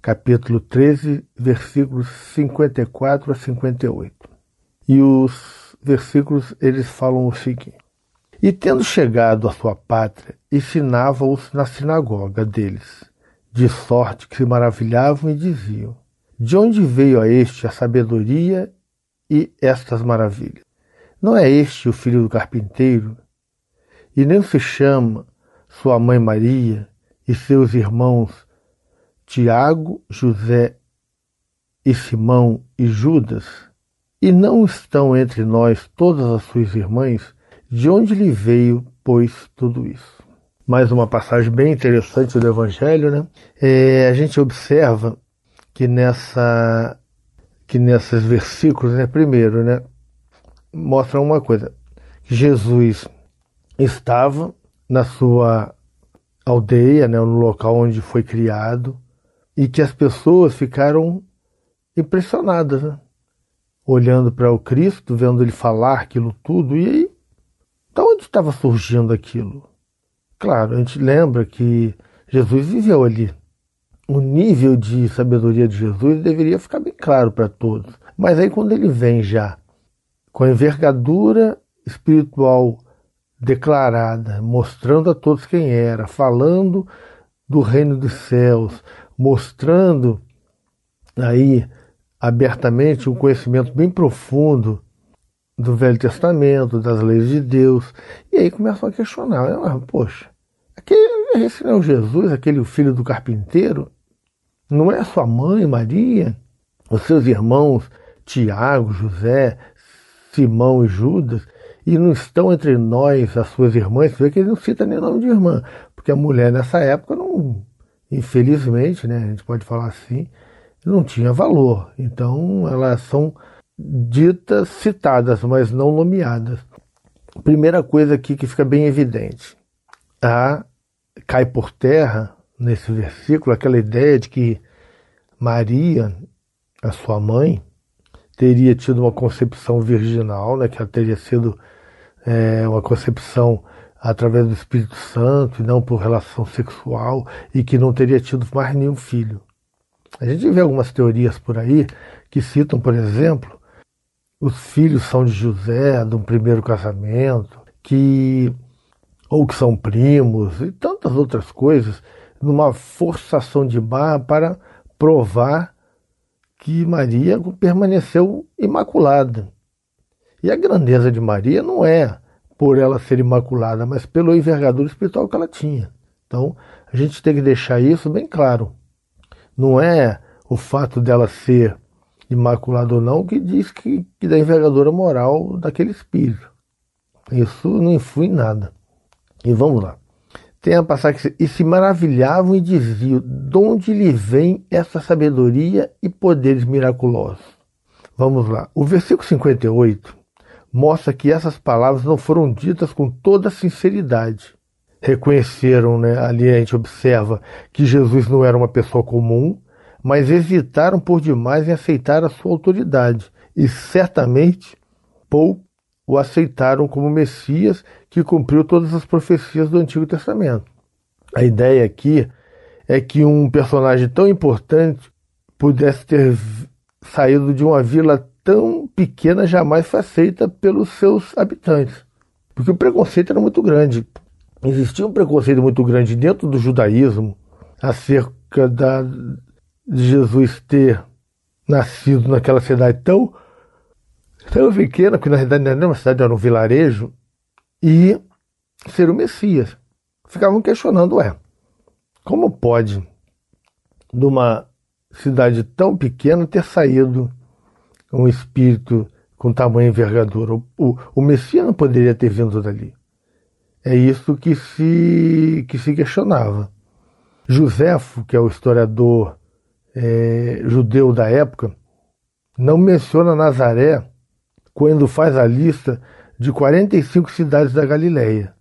capítulo 13, versículos 54 a 58. E os versículos eles falam o seguinte: E tendo chegado à sua pátria, ensinava-os na sinagoga deles, de sorte que se maravilhavam e diziam: De onde veio a este a sabedoria e estas maravilhas? Não é este o filho do carpinteiro? E nem se chama sua mãe Maria e seus irmãos Tiago, José e Simão e Judas, e não estão entre nós todas as suas irmãs, de onde lhe veio, pois, tudo isso? Mais uma passagem bem interessante do Evangelho, né? É, a gente observa que nessa que nesses versículos, né, primeiro, né, mostra uma coisa. Jesus estava na sua aldeia, né, no local onde foi criado, e que as pessoas ficaram impressionadas, né? olhando para o Cristo, vendo ele falar aquilo tudo, e aí, de onde estava surgindo aquilo? Claro, a gente lembra que Jesus viveu ali. O nível de sabedoria de Jesus deveria ficar bem claro para todos. Mas aí, quando ele vem já com a envergadura espiritual declarada, mostrando a todos quem era, falando do reino dos céus, mostrando aí abertamente um conhecimento bem profundo do Velho Testamento, das leis de Deus. E aí começam a questionar, ah, poxa, aquele, esse não é o Jesus, aquele filho do carpinteiro? Não é sua mãe, Maria? Os seus irmãos, Tiago, José, Simão e Judas? E não estão entre nós as suas irmãs? Você vê que ele não cita nem o nome de irmã, porque a mulher nessa época não infelizmente, né, a gente pode falar assim, não tinha valor. Então elas são ditas, citadas, mas não nomeadas. Primeira coisa aqui que fica bem evidente: a cai por terra nesse versículo aquela ideia de que Maria, a sua mãe, teria tido uma concepção virginal, né, que ela teria sido é, uma concepção através do Espírito Santo e não por relação sexual e que não teria tido mais nenhum filho. A gente vê algumas teorias por aí que citam, por exemplo, os filhos são de José, de um primeiro casamento, que ou que são primos e tantas outras coisas, numa forçação de barra para provar que Maria permaneceu imaculada. E a grandeza de Maria não é por ela ser imaculada, mas pela envergadura espiritual que ela tinha. Então, a gente tem que deixar isso bem claro. Não é o fato dela ser imaculada ou não que diz que, que da envergadura moral daquele espírito. Isso não influi em nada. E vamos lá. Tem a passagem que e se maravilhavam e diziam: de onde lhe vem essa sabedoria e poderes miraculosos? Vamos lá. O versículo 58 mostra que essas palavras não foram ditas com toda sinceridade. Reconheceram, né, ali a gente observa que Jesus não era uma pessoa comum, mas hesitaram por demais em aceitar a sua autoridade e certamente pouco o aceitaram como Messias que cumpriu todas as profecias do Antigo Testamento. A ideia aqui é que um personagem tão importante pudesse ter saído de uma vila tão pequena jamais foi aceita pelos seus habitantes, porque o preconceito era muito grande. Existia um preconceito muito grande dentro do judaísmo acerca da, de Jesus ter nascido naquela cidade tão, tão pequena, que na realidade não era uma cidade, era um vilarejo, e ser o Messias. Ficavam questionando, é como pode de uma cidade tão pequena ter saído um espírito com tamanha envergadura. O, o, o Messias não poderia ter vindo dali. É isso que se, que se questionava. Josefo, que é o historiador é, judeu da época, não menciona Nazaré quando faz a lista de 45 cidades da Galileia.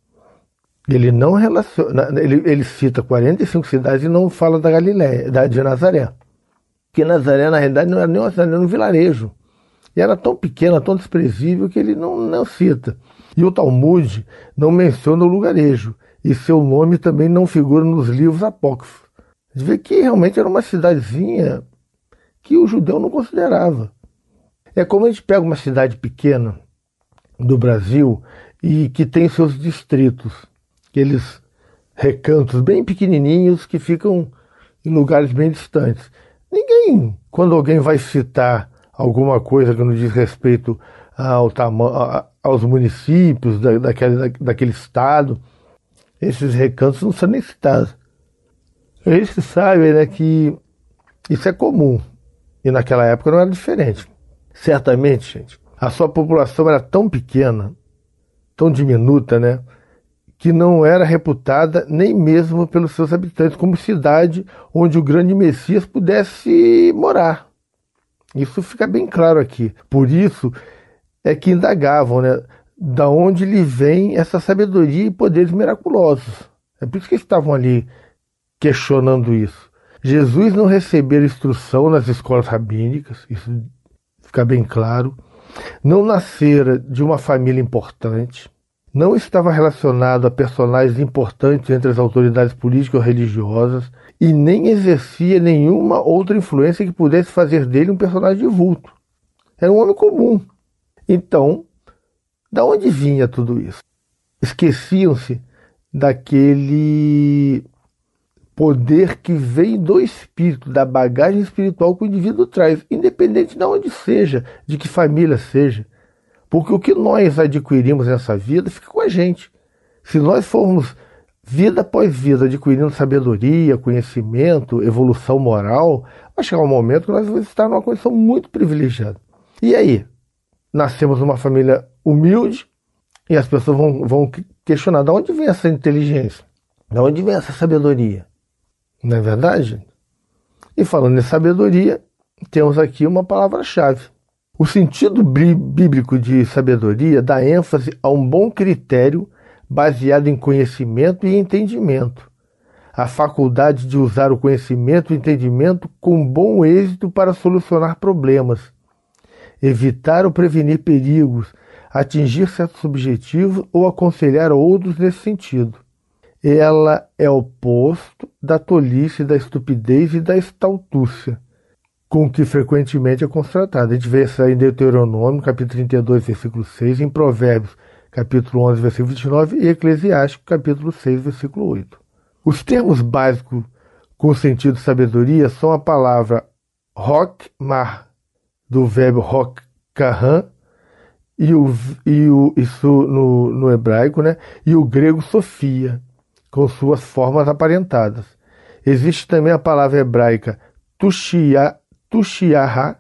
Ele não relaciona, ele, ele cita 45 cidades e não fala da Galileia, da, de Nazaré. Porque Nazaré, na realidade, não era nem uma cidade, era um vilarejo. E era tão pequena, tão desprezível, que ele não, não cita. E o Talmud não menciona o lugarejo, e seu nome também não figura nos livros apócrifos. A gente vê que realmente era uma cidadezinha que o judeu não considerava. É como a gente pega uma cidade pequena do Brasil e que tem seus distritos, aqueles recantos bem pequenininhos que ficam em lugares bem distantes. Ninguém, quando alguém vai citar alguma coisa que não diz respeito ao tamanho, aos municípios da, daquele, daquele estado, esses recantos não são nem citados. Eles que sabem né, que isso é comum. E naquela época não era diferente. Certamente, gente, a sua população era tão pequena, tão diminuta, né? Que não era reputada nem mesmo pelos seus habitantes como cidade onde o grande Messias pudesse morar. Isso fica bem claro aqui. Por isso é que indagavam, né? Da onde lhe vem essa sabedoria e poderes miraculosos. É por isso que estavam ali questionando isso. Jesus não recebera instrução nas escolas rabínicas, isso fica bem claro. Não nascera de uma família importante. Não estava relacionado a personagens importantes entre as autoridades políticas ou religiosas e nem exercia nenhuma outra influência que pudesse fazer dele um personagem de vulto. Era um homem comum. Então, da onde vinha tudo isso? Esqueciam-se daquele poder que vem do espírito, da bagagem espiritual que o indivíduo traz, independente de onde seja, de que família seja. Porque o que nós adquirimos nessa vida fica com a gente. Se nós formos vida após vida, adquirindo sabedoria, conhecimento, evolução moral, vai chegar um momento que nós vamos estar numa condição muito privilegiada. E aí? Nascemos numa família humilde e as pessoas vão, vão questionar de onde vem essa inteligência, de onde vem essa sabedoria. Não é verdade? E falando em sabedoria, temos aqui uma palavra-chave. O sentido bíblico de sabedoria dá ênfase a um bom critério baseado em conhecimento e entendimento. A faculdade de usar o conhecimento e entendimento com bom êxito para solucionar problemas, evitar ou prevenir perigos, atingir certos objetivos ou aconselhar outros nesse sentido. Ela é oposto da tolice, da estupidez e da estaltúcia, com que frequentemente é constatada. A gente vê isso aí em Deuteronômio, capítulo 32, versículo 6, em Provérbios, capítulo 11, versículo 29, e Eclesiástico, capítulo 6, versículo 8. Os termos básicos com sentido de sabedoria são a palavra mar do verbo rokkahan, e o, e o, isso no, no hebraico, né? e o grego sofia, com suas formas aparentadas. Existe também a palavra hebraica tushia, tushiaha,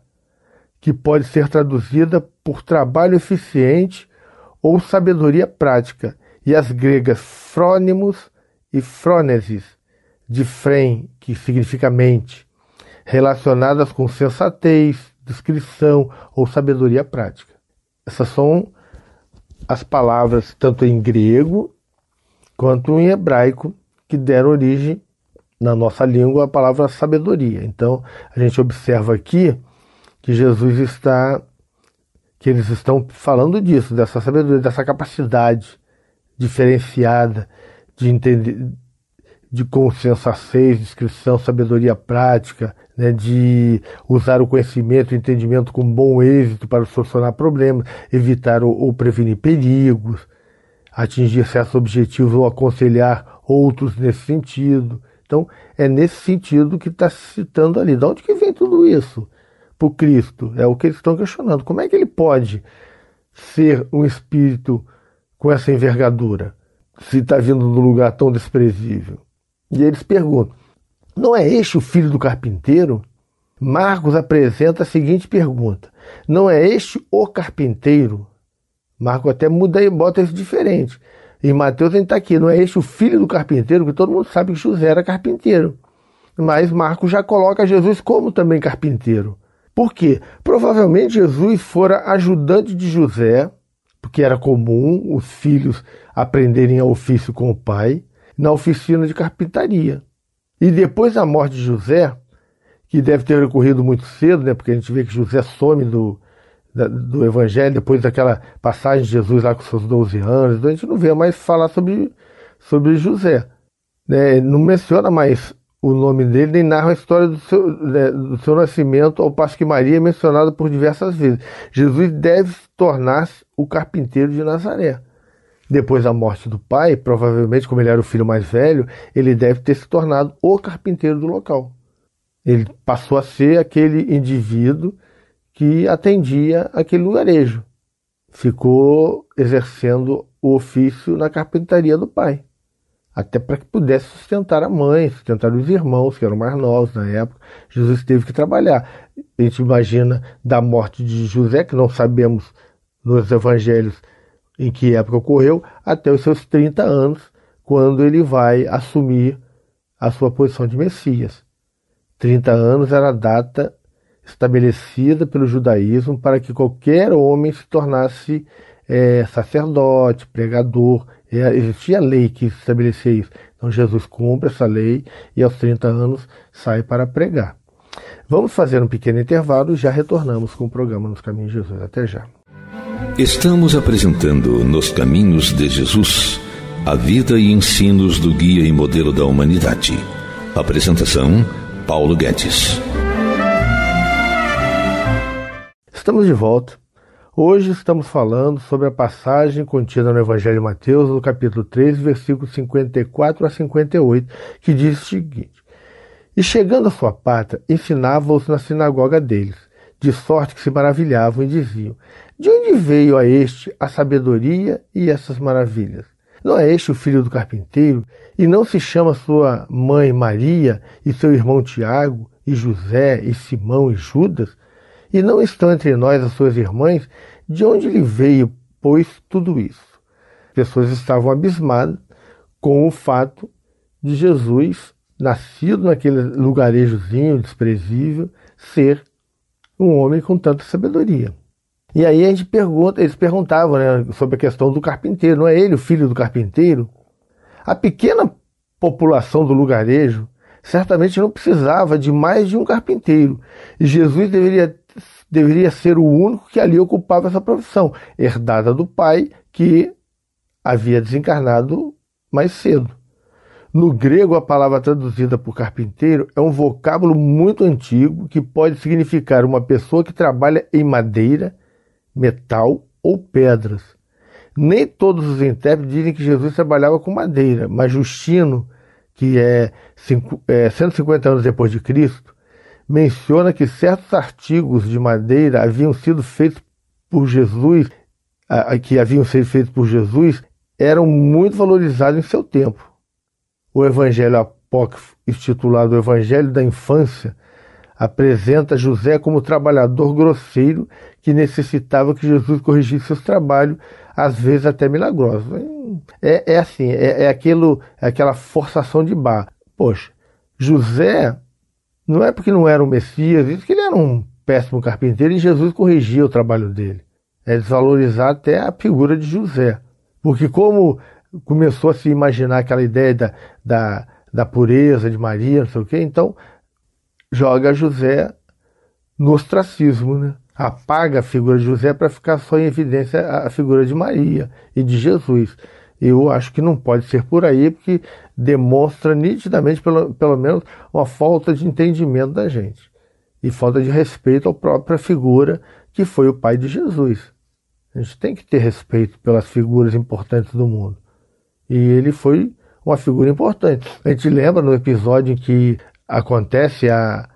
que pode ser traduzida por trabalho eficiente ou sabedoria prática, e as gregas frônimos e frônesis, de frem, que significa mente, relacionadas com sensatez, descrição ou sabedoria prática. Essas são as palavras, tanto em grego quanto em hebraico, que deram origem na nossa língua à palavra sabedoria. Então, a gente observa aqui que Jesus está que eles estão falando disso, dessa sabedoria, dessa capacidade diferenciada de entender, de consciência seis, inscrição sabedoria prática, né, de usar o conhecimento e entendimento com bom êxito para solucionar problemas, evitar ou, ou prevenir perigos, atingir certos objetivos ou aconselhar outros nesse sentido. Então, é nesse sentido que está se citando ali. De onde que vem tudo isso? por Cristo. É o que eles estão questionando. Como é que ele pode ser um espírito com essa envergadura, se está vindo de um lugar tão desprezível? E eles perguntam: Não é este o filho do carpinteiro? Marcos apresenta a seguinte pergunta: Não é este o carpinteiro? Marcos até muda e bota isso diferente. Em Mateus ele está aqui, não é este o filho do carpinteiro, Porque todo mundo sabe que José era carpinteiro. Mas Marcos já coloca Jesus como também carpinteiro. Por quê? Provavelmente Jesus fora ajudante de José, porque era comum os filhos aprenderem a ofício com o pai, na oficina de carpintaria. E depois da morte de José, que deve ter ocorrido muito cedo, né? Porque a gente vê que José some do, da, do Evangelho depois daquela passagem de Jesus lá com seus 12 anos. a gente não vê mais falar sobre, sobre José. Né? Não menciona mais o nome dele, nem narra a história do seu, né, do seu nascimento, ao passo que Maria é mencionada por diversas vezes. Jesus deve tornar-se o carpinteiro de Nazaré. Depois da morte do pai, provavelmente, como ele era o filho mais velho, ele deve ter se tornado o carpinteiro do local. Ele passou a ser aquele indivíduo que atendia aquele lugarejo. Ficou exercendo o ofício na carpintaria do pai até para que pudesse sustentar a mãe, sustentar os irmãos, que eram mais novos na época. Jesus teve que trabalhar. A gente imagina da morte de José, que não sabemos nos evangelhos em que época ocorreu, até os seus 30 anos, quando ele vai assumir a sua posição de Messias. 30 anos era a data estabelecida pelo judaísmo para que qualquer homem se tornasse é, sacerdote, pregador. É, existia lei que estabelecia isso. Então Jesus cumpre essa lei e aos 30 anos sai para pregar. Vamos fazer um pequeno intervalo e já retornamos com o programa Nos Caminhos de Jesus. Até já. Estamos apresentando Nos Caminhos de Jesus a vida e ensinos do guia e modelo da humanidade. Apresentação: Paulo Guedes. Estamos de volta Hoje estamos falando sobre a passagem contida no Evangelho de Mateus, no capítulo 3, versículos 54 a 58, que diz o seguinte: E chegando à sua pátria, ensinava-os na sinagoga deles, de sorte que se maravilhavam e diziam: De onde veio a este a sabedoria e essas maravilhas? Não é este o filho do carpinteiro? E não se chama sua mãe Maria e seu irmão Tiago e José e Simão e Judas? e não estão entre nós as suas irmãs, de onde lhe veio, pois, tudo isso? As pessoas estavam abismadas com o fato de Jesus, nascido naquele lugarejozinho desprezível, ser um homem com tanta sabedoria. E aí a gente pergunta, eles perguntavam né, sobre a questão do carpinteiro, não é ele o filho do carpinteiro? A pequena população do lugarejo certamente não precisava de mais de um carpinteiro, e Jesus deveria deveria ser o único que ali ocupava essa profissão, herdada do pai que havia desencarnado mais cedo. No grego, a palavra traduzida por carpinteiro é um vocábulo muito antigo que pode significar uma pessoa que trabalha em madeira, metal ou pedras. Nem todos os intérpretes dizem que Jesus trabalhava com madeira, mas Justino, que é 150 é, anos depois de Cristo, menciona que certos artigos de madeira haviam sido feitos por Jesus, que haviam sido feitos por Jesus, eram muito valorizados em seu tempo. O Evangelho apócrifo, intitulado Evangelho da Infância, apresenta José como trabalhador grosseiro que necessitava que Jesus corrigisse seus trabalhos, às vezes até milagrosos. É, é assim, é, é aquilo, é aquela forçação de barra. Poxa, José não é porque não era o Messias, isso que ele era um péssimo carpinteiro e Jesus corrigia o trabalho dele. É desvalorizar até a figura de José. Porque como começou a se imaginar aquela ideia da, da, da pureza de Maria, não sei o quê, então joga José no ostracismo, né? apaga a figura de José para ficar só em evidência a figura de Maria e de Jesus. Eu acho que não pode ser por aí, porque demonstra nitidamente, pelo, pelo menos, uma falta de entendimento da gente e falta de respeito à própria figura que foi o pai de Jesus. A gente tem que ter respeito pelas figuras importantes do mundo. E ele foi uma figura importante. A gente lembra no episódio em que acontece a,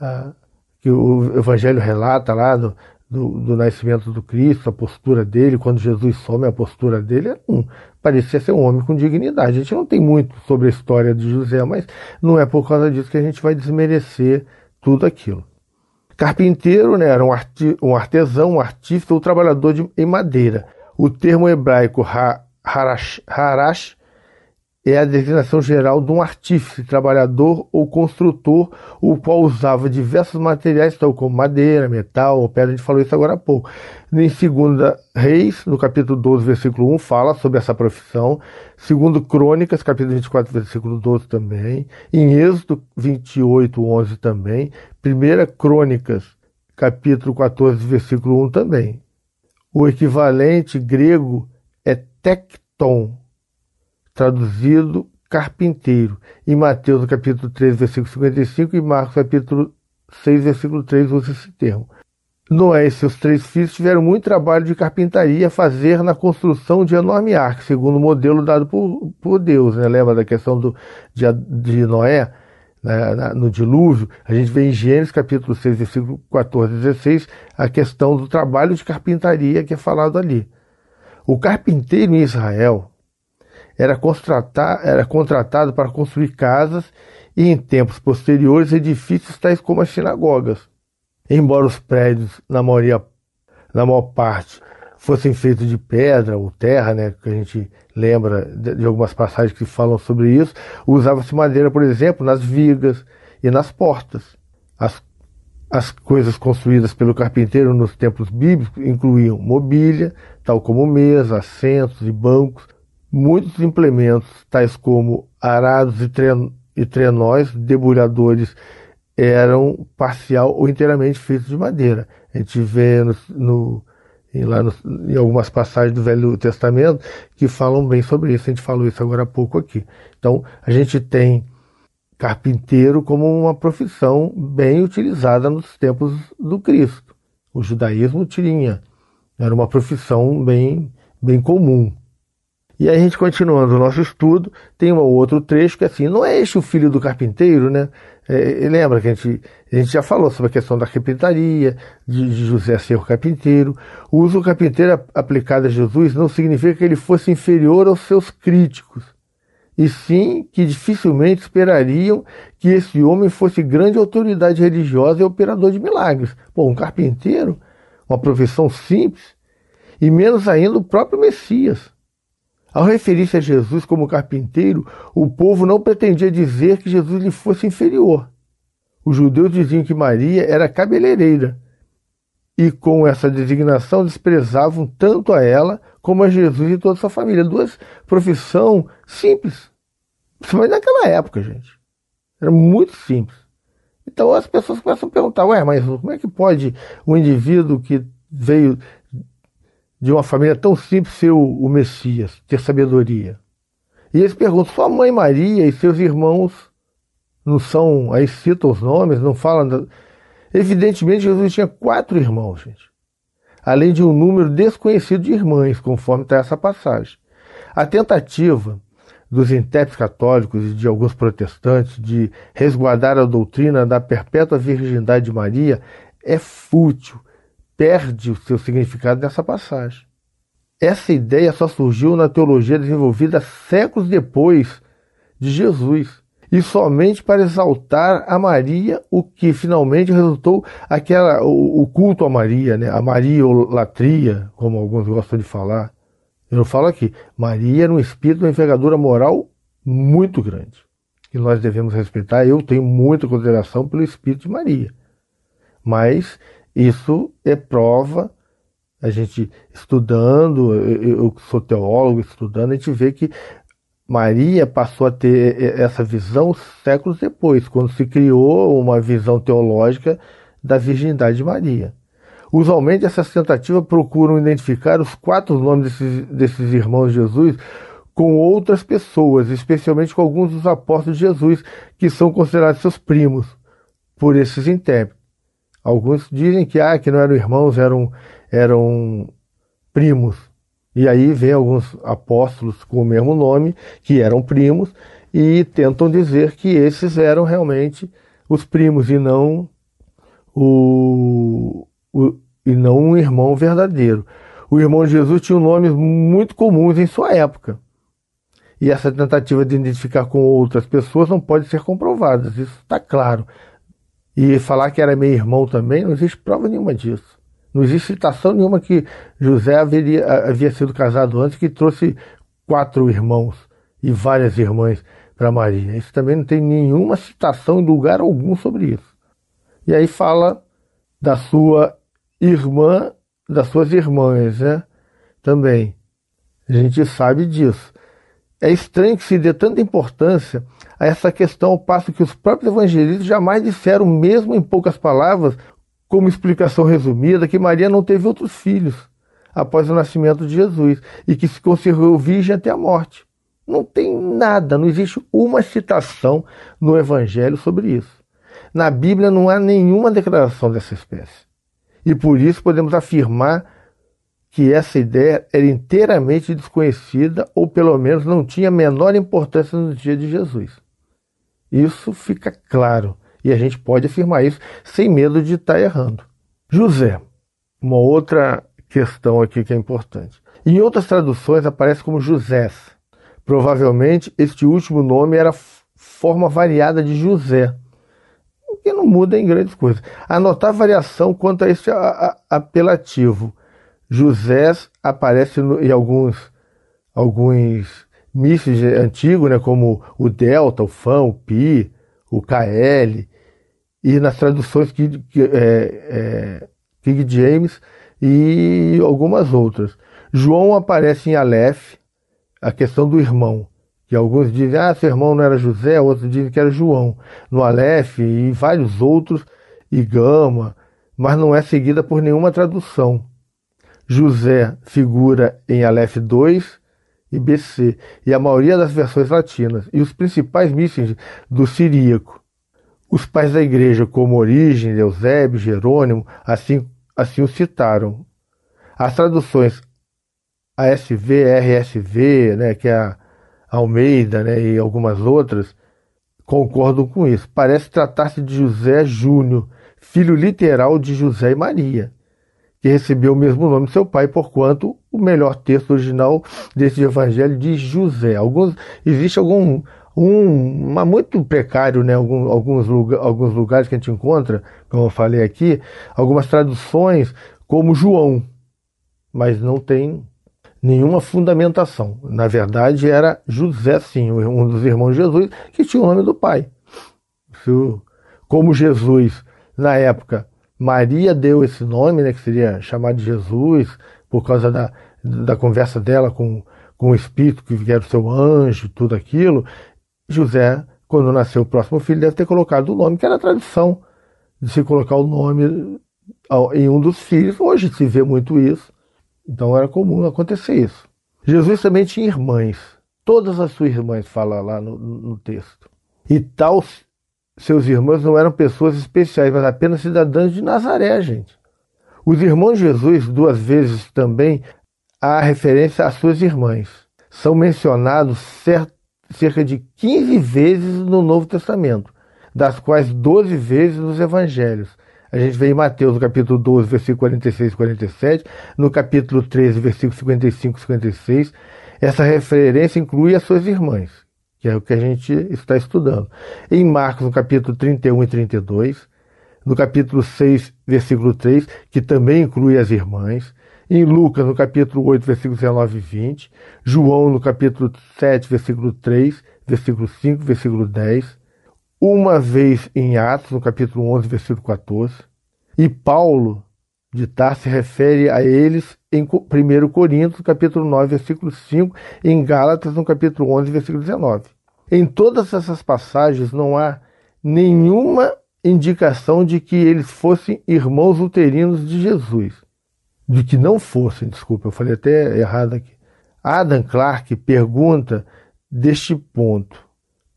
a que o evangelho relata lá do, do, do, nascimento do Cristo, a postura dele, quando Jesus some, a postura dele é um, parecia ser um homem com dignidade. A gente não tem muito sobre a história de José, mas não é por causa disso que a gente vai desmerecer tudo aquilo. Carpinteiro né, era um, arti, um artesão, um artista ou um trabalhador de, em madeira. O termo hebraico ha, harash, harash é a designação geral de um artífice, trabalhador ou construtor, o qual usava diversos materiais, tal como madeira, metal ou pedra, a gente falou isso agora há pouco. Em 2 Reis, no capítulo 12, versículo 1, fala sobre essa profissão. Segundo Crônicas, capítulo 24, versículo 12 também. Em Êxodo 28, 11 também. Primeira Crônicas, capítulo 14, versículo 1 também. O equivalente grego é tecton, traduzido carpinteiro. Em Mateus capítulo 3, versículo 55 e Marcos capítulo 6, versículo 3 usa esse termo. Noé e seus três filhos tiveram muito trabalho de carpintaria a fazer na construção de enorme arca, segundo o modelo dado por, por Deus. Né? Lembra da questão do, de, de Noé né? na, no dilúvio? A gente vê em Gênesis capítulo 6, versículo 14 e 16, a questão do trabalho de carpintaria que é falado ali. O carpinteiro em Israel, era, contratar, era contratado para construir casas e, em tempos posteriores, edifícios tais como as sinagogas. Embora os prédios, na, maioria, na maior parte, fossem feitos de pedra ou terra, né, que a gente lembra de, de algumas passagens que falam sobre isso, usava-se madeira, por exemplo, nas vigas e nas portas. As, as coisas construídas pelo carpinteiro nos templos bíblicos incluíam mobília, tal como mesa, assentos e bancos, Muitos implementos, tais como arados e, tren e trenóis, debulhadores, eram parcial ou inteiramente feitos de madeira. A gente vê no, no lá no, em algumas passagens do Velho Testamento que falam bem sobre isso. A gente falou isso agora há pouco aqui. Então, a gente tem carpinteiro como uma profissão bem utilizada nos tempos do Cristo. O judaísmo tinha, era uma profissão bem, bem comum. E aí a gente continuando o nosso estudo, tem um outro trecho que é assim, não é este o filho do carpinteiro, né? É, lembra que a gente, a gente já falou sobre a questão da carpintaria, de, de José ser o carpinteiro. O uso carpinteiro aplicado a Jesus não significa que ele fosse inferior aos seus críticos, e sim que dificilmente esperariam que esse homem fosse grande autoridade religiosa e operador de milagres. Pô, um carpinteiro, uma profissão simples, e menos ainda o próprio Messias. Ao referir-se a Jesus como carpinteiro, o povo não pretendia dizer que Jesus lhe fosse inferior. Os judeus diziam que Maria era cabeleireira, e com essa designação desprezavam tanto a ela como a Jesus e toda a sua família. Duas profissões simples. Mas naquela época, gente. Era muito simples. Então as pessoas começam a perguntar, ué, mas como é que pode um indivíduo que veio de uma família tão simples ser o, o Messias, ter sabedoria. E eles perguntam: sua mãe Maria e seus irmãos não são. Aí citam os nomes, não falam. Evidentemente, Jesus tinha quatro irmãos, gente. Além de um número desconhecido de irmãs, conforme está essa passagem. A tentativa dos intérpretes católicos e de alguns protestantes de resguardar a doutrina da perpétua virgindade de Maria é fútil perde o seu significado nessa passagem. Essa ideia só surgiu na teologia desenvolvida séculos depois de Jesus e somente para exaltar a Maria, o que finalmente resultou aquela o, o culto a Maria, né? A Mariolatria, como alguns gostam de falar. Eu falo aqui, Maria era um espírito, uma envergadura moral muito grande. E nós devemos respeitar. Eu tenho muita consideração pelo espírito de Maria. Mas isso é prova, a gente estudando, eu que sou teólogo, estudando, a gente vê que Maria passou a ter eh, eh, essa visão séculos depois, quando se criou uma visão teológica da virgindade de Maria. Usualmente, essas tentativas procuram identificar os quatro nomes desses, desses irmãos de Jesus com outras pessoas, especialmente com alguns dos apóstolos de Jesus, que são considerados seus primos por esses intérpretes. Alguns dizem que, ah, que não eram irmãos, eram, eram primos. E aí vem alguns apóstolos com o mesmo nome, que eram primos, e tentam dizer que esses eram realmente os primos e não o, o e não um irmão verdadeiro. O irmão de Jesus tinha nomes muito comuns em sua época. E essa tentativa de identificar com outras pessoas não pode ser comprovada, isso está claro e falar que era meu irmão também, não existe prova nenhuma disso. Não existe citação nenhuma que José haveria, havia sido casado antes, que trouxe quatro irmãos e várias irmãs para Maria. Isso também não tem nenhuma citação em lugar algum sobre isso. E aí fala da sua irmã, das suas irmãs, né? Também. A gente sabe disso. É estranho que se dê tanta importância a essa questão, ao passo que os próprios evangelistas jamais disseram, mesmo em poucas palavras, como explicação resumida, que Maria não teve outros filhos após o nascimento de Jesus e que se conservou virgem até a morte. Não tem nada, não existe uma citação no Evangelho sobre isso. Na Bíblia não há nenhuma declaração dessa espécie. E por isso podemos afirmar que essa ideia era inteiramente desconhecida ou pelo menos não tinha a menor importância no dia de Jesus. Isso fica claro e a gente pode afirmar isso sem medo de estar errando. José, uma outra questão aqui que é importante. Em outras traduções aparece como Josés. Provavelmente este último nome era forma variada de José, o que não muda em grandes coisas. A variação quanto a este apelativo José aparece no, em alguns, alguns mísseis antigos, né, como o Delta, o Fã, o Pi, o KL, e nas traduções King, é, é, King James e algumas outras. João aparece em Aleph, a questão do irmão, que alguns dizem, ah, seu irmão não era José, outros dizem que era João, no Aleph e vários outros, e Gama, mas não é seguida por nenhuma tradução. José figura em Aleph 2 e BC, e a maioria das versões latinas, e os principais mísseis do siríaco. Os pais da igreja, como Origem, Eusébio, Jerônimo, assim, assim o citaram. As traduções ASV, RSV, né, que é a Almeida né, e algumas outras, concordam com isso. Parece tratar-se de José Júnior, filho literal de José e Maria que recebeu o mesmo nome de seu pai, porquanto o melhor texto original desse evangelho de José. Alguns, existe algum um, muito precário, né? Algum, alguns, lugar, alguns lugares que a gente encontra, como eu falei aqui, algumas traduções como João, mas não tem nenhuma fundamentação. Na verdade, era José, sim, um dos irmãos de Jesus, que tinha o nome do pai. Como Jesus, na época, Maria deu esse nome, né, que seria chamado de Jesus, por causa da, da conversa dela com, com o Espírito, que era o seu anjo, tudo aquilo. José, quando nasceu o próximo filho, deve ter colocado o nome, que era a tradição de se colocar o nome em um dos filhos. Hoje se vê muito isso, então era comum acontecer isso. Jesus também tinha irmãs, todas as suas irmãs, fala lá no, no texto. E tal seus irmãos não eram pessoas especiais, mas apenas cidadãos de Nazaré, gente. Os irmãos de Jesus, duas vezes também, há referência às suas irmãs. São mencionados cerca de 15 vezes no Novo Testamento, das quais 12 vezes nos Evangelhos. A gente vê em Mateus, no capítulo 12, versículo 46 e 47, no capítulo 13, versículo 55 e 56. Essa referência inclui as suas irmãs que é o que a gente está estudando. Em Marcos, no capítulo 31 e 32, no capítulo 6, versículo 3, que também inclui as irmãs, em Lucas, no capítulo 8, versículos 19 e 20, João, no capítulo 7, versículo 3, versículo 5, versículo 10, uma vez em Atos, no capítulo 11, versículo 14, e Paulo de Tarso se refere a eles em 1 Coríntios, capítulo 9, versículo 5, em Gálatas, no capítulo 11, versículo 19. Em todas essas passagens não há nenhuma indicação de que eles fossem irmãos uterinos de Jesus. De que não fossem, desculpa, eu falei até errado aqui. Adam Clark pergunta deste ponto: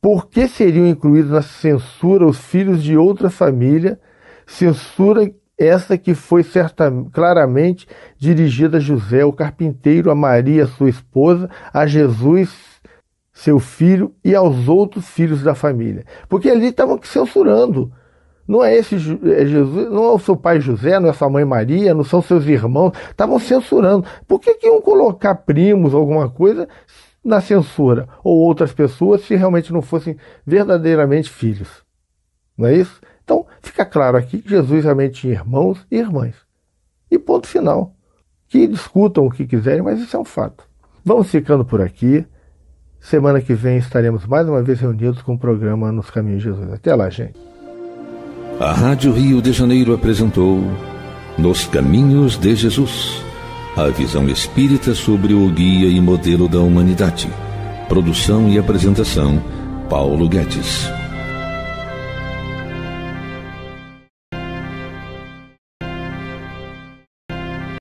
por que seriam incluídos na censura os filhos de outra família, censura essa que foi certa, claramente dirigida a José, o carpinteiro, a Maria, sua esposa, a Jesus, seu filho e aos outros filhos da família. Porque ali estavam censurando. Não é esse é Jesus, não é o seu pai José, não é sua mãe Maria, não são seus irmãos. Estavam censurando. Por que, que iam colocar primos, alguma coisa, na censura? Ou outras pessoas, se realmente não fossem verdadeiramente filhos? Não é isso? Então, fica claro aqui que Jesus realmente tinha irmãos e irmãs. E ponto final. Que discutam o que quiserem, mas isso é um fato. Vamos ficando por aqui. Semana que vem estaremos mais uma vez reunidos com o programa Nos Caminhos de Jesus. Até lá, gente. A Rádio Rio de Janeiro apresentou Nos Caminhos de Jesus a visão espírita sobre o guia e modelo da humanidade. Produção e apresentação, Paulo Guedes.